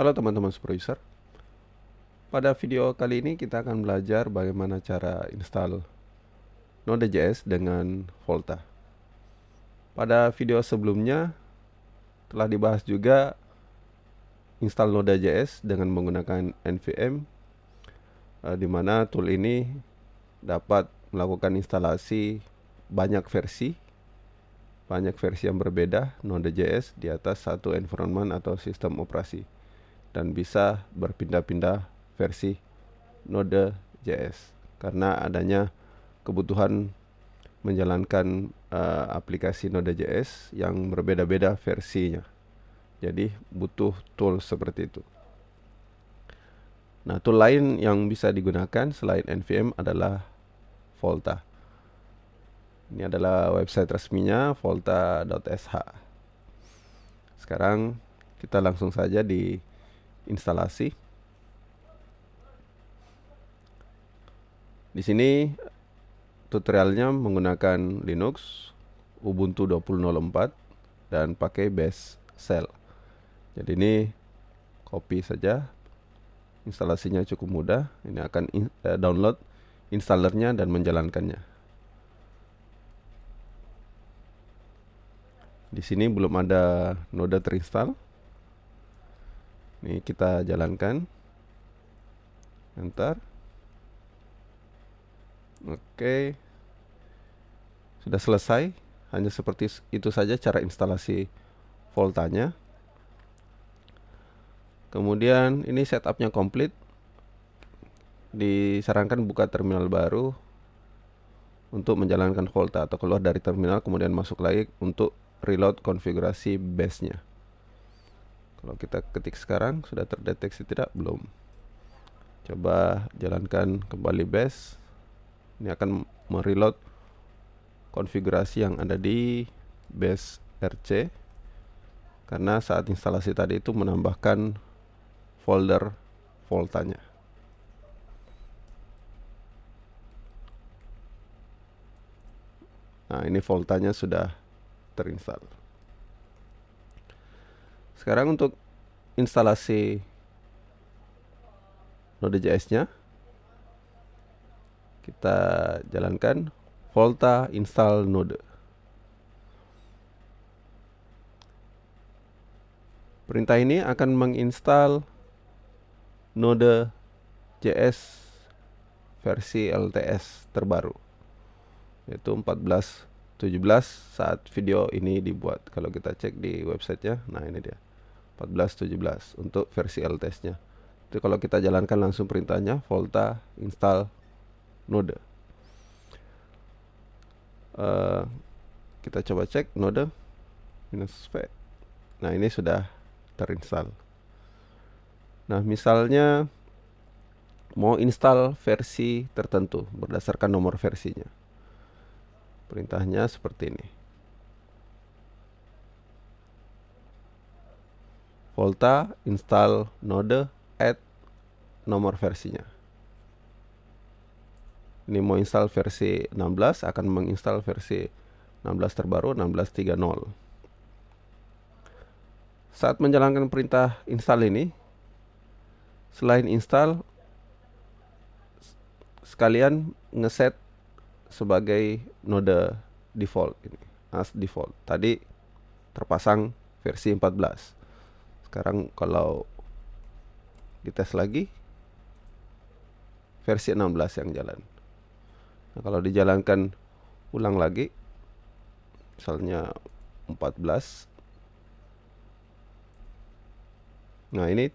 Halo teman-teman superuser Pada video kali ini kita akan belajar bagaimana cara install Node.js dengan Volta Pada video sebelumnya telah dibahas juga install Node.js dengan menggunakan NVM, eh, di mana tool ini dapat melakukan instalasi banyak versi banyak versi yang berbeda Node.js di atas satu environment atau sistem operasi dan bisa berpindah-pindah versi node JS karena adanya kebutuhan menjalankan uh, aplikasi JS yang berbeda-beda versinya. Jadi butuh tool seperti itu. Nah, tool lain yang bisa digunakan selain NVM adalah Volta. Ini adalah website resminya volta.sh. Sekarang kita langsung saja di instalasi. Di sini tutorialnya menggunakan Linux Ubuntu 20.04 dan pakai base shell. Jadi ini copy saja. Instalasinya cukup mudah. Ini akan in eh, download installernya dan menjalankannya. Di sini belum ada node terinstall. Ini kita jalankan. enter Oke. Sudah selesai. Hanya seperti itu saja cara instalasi voltanya. Kemudian ini setupnya komplit. Disarankan buka terminal baru untuk menjalankan volta atau keluar dari terminal kemudian masuk lagi untuk reload konfigurasi base-nya. Kalau kita ketik sekarang sudah terdeteksi tidak? Belum. Coba jalankan kembali base. Ini akan mereload konfigurasi yang ada di base RC karena saat instalasi tadi itu menambahkan folder voltanya. Nah, ini voltanya sudah terinstall. Sekarang untuk instalasi Node.js-nya kita jalankan volta install node. Perintah ini akan menginstal node JS versi LTS terbaru yaitu 14.17 saat video ini dibuat. Kalau kita cek di websitenya, nah ini dia. 14.17 untuk versi LTS-nya. Itu kalau kita jalankan langsung perintahnya volta install node. Uh, kita coba cek node minus v. Nah, ini sudah terinstall. Nah, misalnya mau install versi tertentu berdasarkan nomor versinya. Perintahnya seperti ini. Volta install node add nomor versinya. Ini mau install versi 16 akan menginstal versi 16 terbaru 16.30. Saat menjalankan perintah install ini selain install sekalian ngeset sebagai node default ini as default. Tadi terpasang versi 14 sekarang kalau dites lagi versi 16 yang jalan nah, kalau dijalankan ulang lagi misalnya 14 nah ini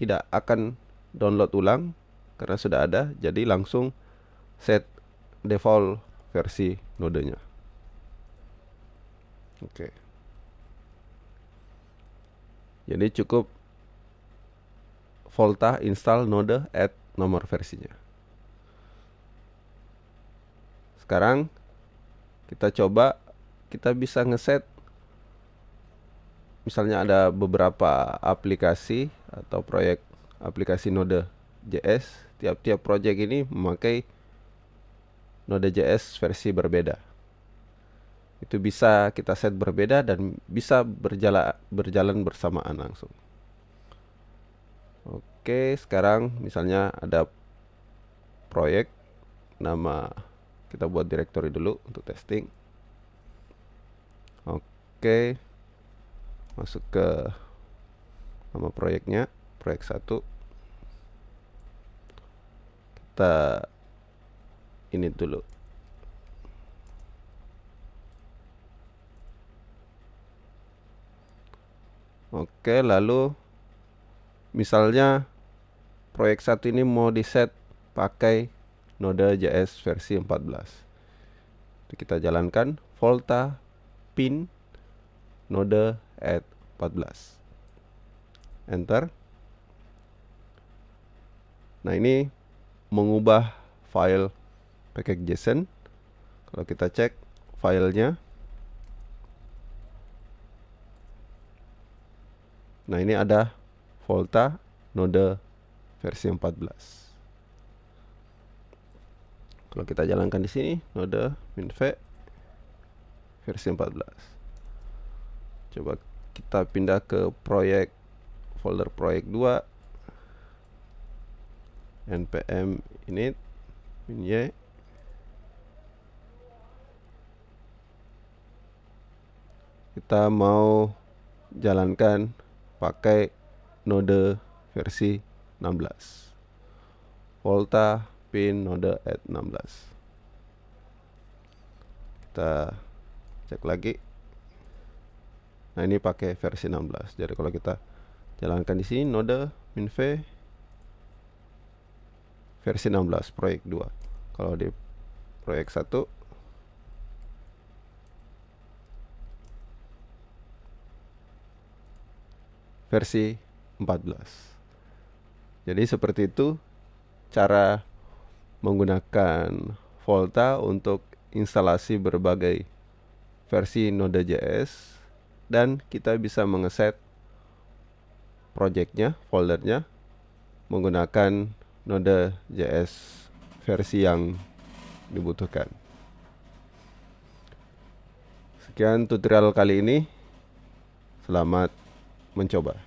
tidak akan download ulang karena sudah ada jadi langsung set default versi nodenya oke okay. Jadi cukup Volta install node add nomor versinya. Sekarang kita coba kita bisa ngeset misalnya ada beberapa aplikasi atau proyek aplikasi node JS tiap-tiap proyek ini memakai node JS versi berbeda itu bisa kita set berbeda dan bisa berjala, berjalan bersamaan langsung oke sekarang misalnya ada proyek nama kita buat directory dulu untuk testing oke masuk ke nama proyeknya proyek 1 kita ini dulu Oke, lalu misalnya proyek satu ini mau di set pakai Node JS versi 14. Kita jalankan volta pin node at 14. Enter. Nah, ini mengubah file package JSON. Kalau kita cek filenya Nah ini ada Volta node versi 14. Kalau kita jalankan di sini node minv versi 14. Coba kita pindah ke proyek folder proyek 2 npm init y kita mau jalankan pakai node versi 16 Volta pin node at 16 kita cek lagi nah ini pakai versi 16 jadi kalau kita jalankan di sini node v versi 16 proyek 2 kalau di proyek 1 versi 14. Jadi seperti itu cara menggunakan Volta untuk instalasi berbagai versi Node.js dan kita bisa mengeset projectnya, foldernya menggunakan Node.js versi yang dibutuhkan. Sekian tutorial kali ini. Selamat mencoba